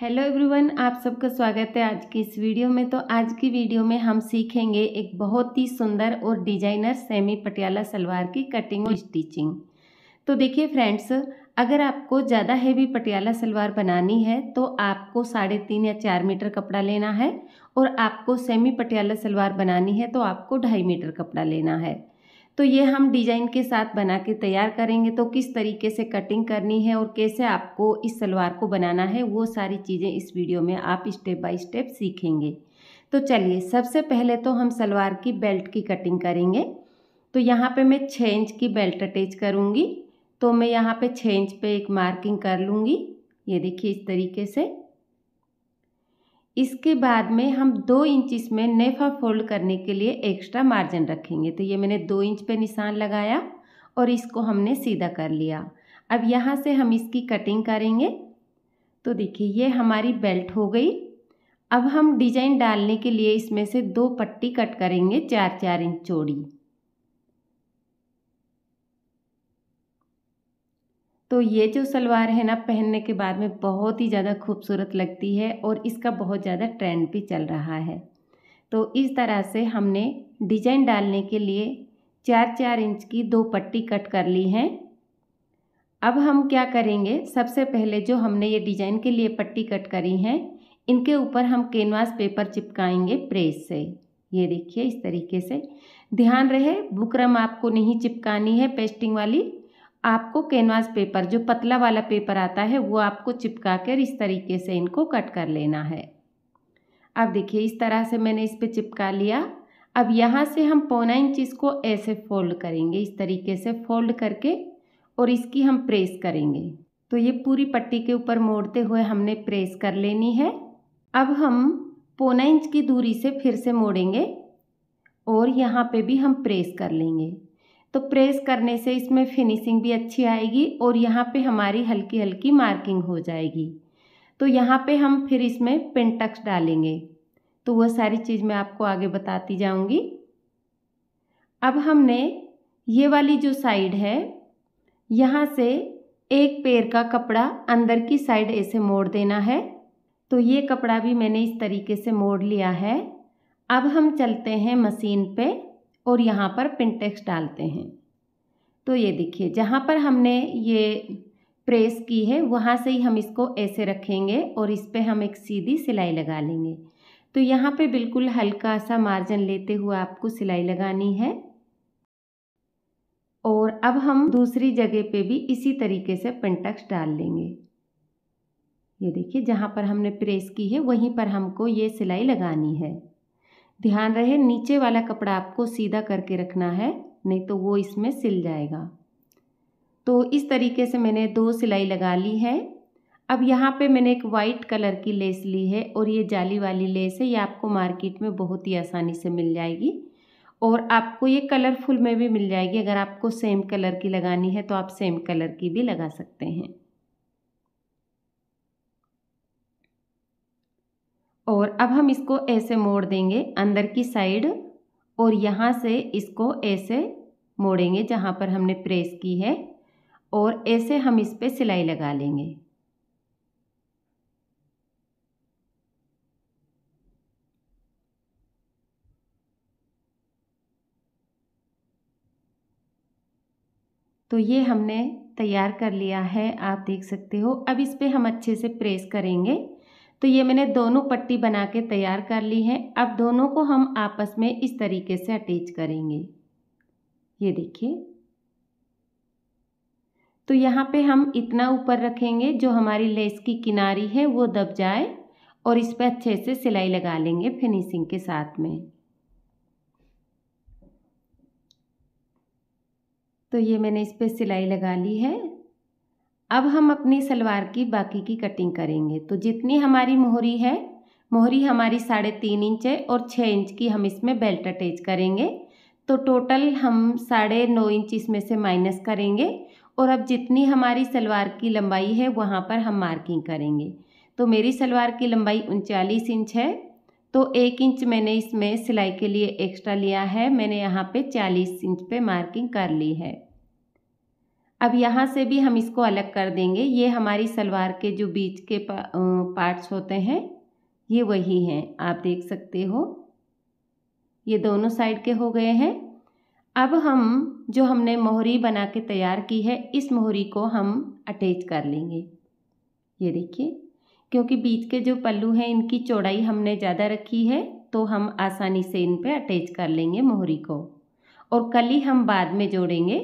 hello everyone आप सबका स्वागत है आज की इस वीडियो में तो आज की वीडियो में हम सीखेंगे एक बहुत ही सुंदर और डिजाइनर सेमी पटियाला सलवार की कटिंग और स्टिचिंग तो देखिए फ्रेंड्स अगर आपको ज़्यादा हैवी पटियाला सलवार बनानी है तो आपको साढ़े तीन या चार मीटर कपड़ा लेना है और आपको सेमी पटियाला सलवार बनानी है तो आपको ढाई मीटर कपड़ा लेना है तो ये हम डिजाइन के साथ बना के तैयार करेंगे तो किस तरीके से कटिंग करनी है और कैसे आपको इस सलवार को बनाना है वो सारी चीज़ें इस वीडियो में आप स्टेप बाय स्टेप सीखेंगे तो चलिए सबसे पहले तो हम सलवार की बेल्ट की कटिंग करेंगे तो यहाँ पे मैं छः इंच की बेल्ट अटैच करूँगी तो मैं यहाँ पे छः इंच पे एक मार्किंग कर लूँगी ये देखिए इस तरीके से इसके बाद में हम दो इंच इसमें नेफा फोल्ड करने के लिए एक्स्ट्रा मार्जिन रखेंगे तो ये मैंने दो इंच पे निशान लगाया और इसको हमने सीधा कर लिया अब यहाँ से हम इसकी कटिंग करेंगे तो देखिए ये हमारी बेल्ट हो गई अब हम डिजाइन डालने के लिए इसमें से दो पट्टी कट करेंगे चार चार इंच चौड़ी तो ये जो सलवार है ना पहनने के बाद में बहुत ही ज़्यादा खूबसूरत लगती है और इसका बहुत ज़्यादा ट्रेंड भी चल रहा है तो इस तरह से हमने डिजाइन डालने के लिए चार चार इंच की दो पट्टी कट कर ली हैं अब हम क्या करेंगे सबसे पहले जो हमने ये डिजाइन के लिए पट्टी कट करी हैं इनके ऊपर हम कैनवास पेपर चिपकाएंगे प्रेस से ये देखिए इस तरीके से ध्यान रहे बुकरम आपको नहीं चिपकानी है पेस्टिंग वाली आपको कैनवास पेपर जो पतला वाला पेपर आता है वो आपको चिपका कर इस तरीके से इनको कट कर लेना है अब देखिए इस तरह से मैंने इस पर चिपका लिया अब यहाँ से हम पौना इंच इसको ऐसे फोल्ड करेंगे इस तरीके से फोल्ड करके और इसकी हम प्रेस करेंगे तो ये पूरी पट्टी के ऊपर मोड़ते हुए हमने प्रेस कर लेनी है अब हम पौना इंच की दूरी से फिर से मोड़ेंगे और यहाँ पे भी हम प्रेस कर लेंगे तो प्रेस करने से इसमें फिनिशिंग भी अच्छी आएगी और यहाँ पे हमारी हल्की हल्की मार्किंग हो जाएगी तो यहाँ पे हम फिर इसमें पेंटक्स डालेंगे तो वह सारी चीज़ मैं आपको आगे बताती जाऊँगी अब हमने ये वाली जो साइड है यहाँ से एक पैर का कपड़ा अंदर की साइड ऐसे मोड़ देना है तो ये कपड़ा भी मैंने इस तरीके से मोड़ लिया है अब हम चलते हैं मशीन पे और यहाँ पर पिनटेक्स डालते हैं तो ये देखिए जहाँ पर हमने ये प्रेस की है वहाँ से ही हम इसको ऐसे रखेंगे और इस पर हम एक सीधी सिलाई लगा लेंगे तो यहाँ पे बिल्कुल हल्का सा मार्जिन लेते हुए आपको सिलाई लगानी है और अब हम दूसरी जगह पे भी इसी तरीके से पिनटक्स डाल लेंगे ये देखिए जहाँ पर हमने प्रेस की है वहीं पर हमको ये सिलाई लगानी है ध्यान रहे नीचे वाला कपड़ा आपको सीधा करके रखना है नहीं तो वो इसमें सिल जाएगा तो इस तरीके से मैंने दो सिलाई लगा ली है अब यहाँ पे मैंने एक वाइट कलर की लेस ली है और ये जाली वाली लेस है ये आपको मार्केट में बहुत ही आसानी से मिल जाएगी और आपको ये कलरफुल में भी मिल जाएगी अगर आपको सेम कलर की लगानी है तो आप सेम कलर की भी लगा सकते हैं और अब हम इसको ऐसे मोड़ देंगे अंदर की साइड और यहाँ से इसको ऐसे मोड़ेंगे जहाँ पर हमने प्रेस की है और ऐसे हम इस पर सिलाई लगा लेंगे तो ये हमने तैयार कर लिया है आप देख सकते हो अब इस पर हम अच्छे से प्रेस करेंगे तो ये मैंने दोनों पट्टी बना के तैयार कर ली है अब दोनों को हम आपस में इस तरीके से अटैच करेंगे ये देखिए तो यहाँ पे हम इतना ऊपर रखेंगे जो हमारी लेस की किनारी है वो दब जाए और इस पर अच्छे से सिलाई लगा लेंगे फिनिशिंग के साथ में तो ये मैंने इस पर सिलाई लगा ली है अब हम अपनी सलवार की बाकी की कटिंग करेंगे तो जितनी हमारी मोहरी है मोहरी हमारी साढ़े तीन इंच है और छः इंच की हम इसमें बेल्ट अटैच करेंगे तो टोटल हम साढ़े नौ इंच इसमें से माइनस करेंगे और अब जितनी हमारी सलवार की लंबाई है वहाँ पर हम मार्किंग करेंगे तो मेरी सलवार की लंबाई उनचालीस इंच है तो एक इंच मैंने इसमें सिलाई के लिए एक्स्ट्रा लिया है मैंने यहाँ पे चालीस इंच पे मार्किंग कर ली है अब यहाँ से भी हम इसको अलग कर देंगे ये हमारी सलवार के जो बीच के पार्ट्स होते हैं ये वही हैं आप देख सकते हो ये दोनों साइड के हो गए हैं अब हम जो हमने मोहरी बना के तैयार की है इस मोहरी को हम अटैच कर लेंगे ये देखिए क्योंकि बीच के जो पल्लू हैं इनकी चौड़ाई हमने ज़्यादा रखी है तो हम आसानी से इन पर अटैच कर लेंगे मोहरी को और कली हम बाद में जोड़ेंगे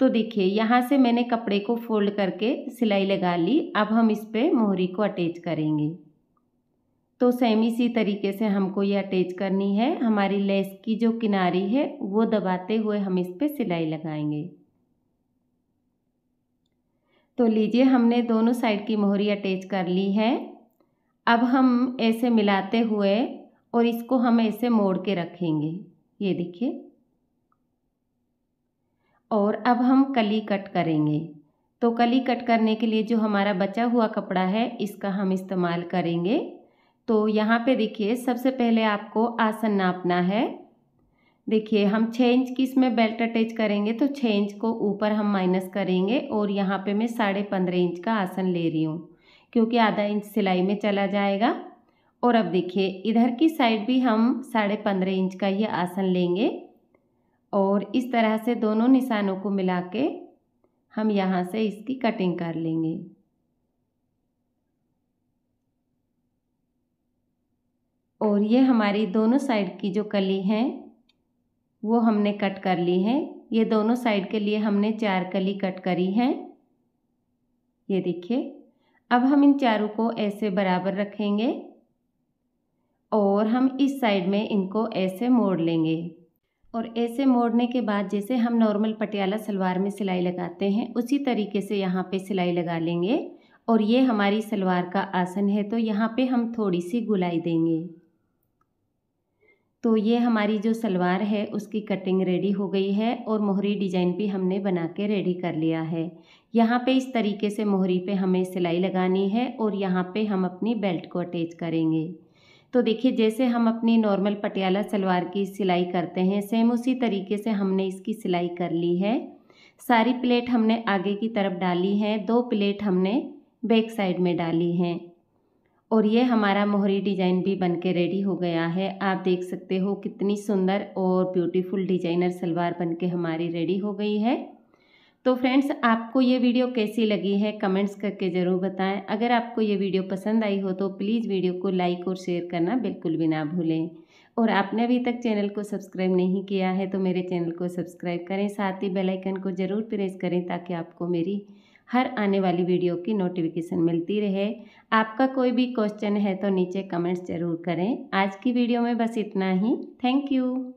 तो देखिए यहाँ से मैंने कपड़े को फोल्ड करके सिलाई लगा ली अब हम इस पर मोहरी को अटैच करेंगे तो सेम इसी तरीके से हमको ये अटैच करनी है हमारी लेस की जो किनारी है वो दबाते हुए हम इस पर सिलाई लगाएंगे तो लीजिए हमने दोनों साइड की मोहरी अटैच कर ली है अब हम ऐसे मिलाते हुए और इसको हम ऐसे मोड़ के रखेंगे ये देखिए और अब हम कली कट करेंगे तो कली कट करने के लिए जो हमारा बचा हुआ कपड़ा है इसका हम इस्तेमाल करेंगे तो यहाँ पे देखिए सबसे पहले आपको आसन नापना है देखिए हम छः इंच की इसमें बेल्ट अटैच करेंगे तो छः इंच को ऊपर हम माइनस करेंगे और यहाँ पे मैं साढ़े पंद्रह इंच का आसन ले रही हूँ क्योंकि आधा इंच सिलाई में चला जाएगा और अब देखिए इधर की साइड भी हम साढ़े पंद्रह इंच का ये आसन लेंगे और इस तरह से दोनों निशानों को मिला के हम यहाँ से इसकी कटिंग कर लेंगे और ये हमारी दोनों साइड की जो कली हैं वो हमने कट कर ली है ये दोनों साइड के लिए हमने चार कली कट करी हैं ये देखिए अब हम इन चारों को ऐसे बराबर रखेंगे और हम इस साइड में इनको ऐसे मोड़ लेंगे और ऐसे मोड़ने के बाद जैसे हम नॉर्मल पटियाला सलवार में सिलाई लगाते हैं उसी तरीके से यहाँ पे सिलाई लगा लेंगे और ये हमारी सलवार का आसन है तो यहाँ पे हम थोड़ी सी गुलाई देंगे तो ये हमारी जो सलवार है उसकी कटिंग रेडी हो गई है और मोहरी डिजाइन भी हमने बना के रेडी कर लिया है यहाँ पे इस तरीके से मोहरी पे हमें सिलाई लगानी है और यहाँ पे हम अपनी बेल्ट को अटैच करेंगे तो देखिए जैसे हम अपनी नॉर्मल पटियाला सलवार की सिलाई करते हैं सेम उसी तरीके से हमने इसकी सिलाई कर ली है सारी प्लेट हमने आगे की तरफ डाली है दो प्लेट हमने बैक साइड में डाली हैं और ये हमारा मोहरी डिज़ाइन भी बन के रेडी हो गया है आप देख सकते हो कितनी सुंदर और ब्यूटीफुल डिजाइनर सलवार बन के हमारी रेडी हो गई है तो फ्रेंड्स आपको ये वीडियो कैसी लगी है कमेंट्स करके ज़रूर बताएं अगर आपको ये वीडियो पसंद आई हो तो प्लीज़ वीडियो को लाइक और शेयर करना बिल्कुल भी ना भूलें और आपने अभी तक चैनल को सब्सक्राइब नहीं किया है तो मेरे चैनल को सब्सक्राइब करें साथ ही बेल आइकन को ज़रूर प्रेस करें ताकि आपको मेरी हर आने वाली वीडियो की नोटिफिकेशन मिलती रहे आपका कोई भी क्वेश्चन है तो नीचे कमेंट्स ज़रूर करें आज की वीडियो में बस इतना ही थैंक यू